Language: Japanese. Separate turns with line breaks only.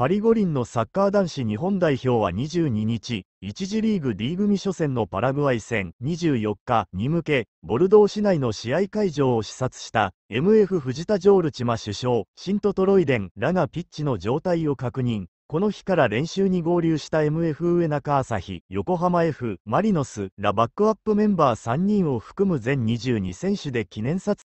パリ五輪のサッカー男子日本代表は22日、1次リーグ D 組初戦のパラグアイ戦24日に向け、ボルドー市内の試合会場を視察した MF 藤田ジョールチマ首相、シントトロイデンらがピッチの状態を確認。この日から練習に合流した MF 上中朝日、横浜 F、マリノスらバックアップメンバー3人を含む全22選手で記念撮影。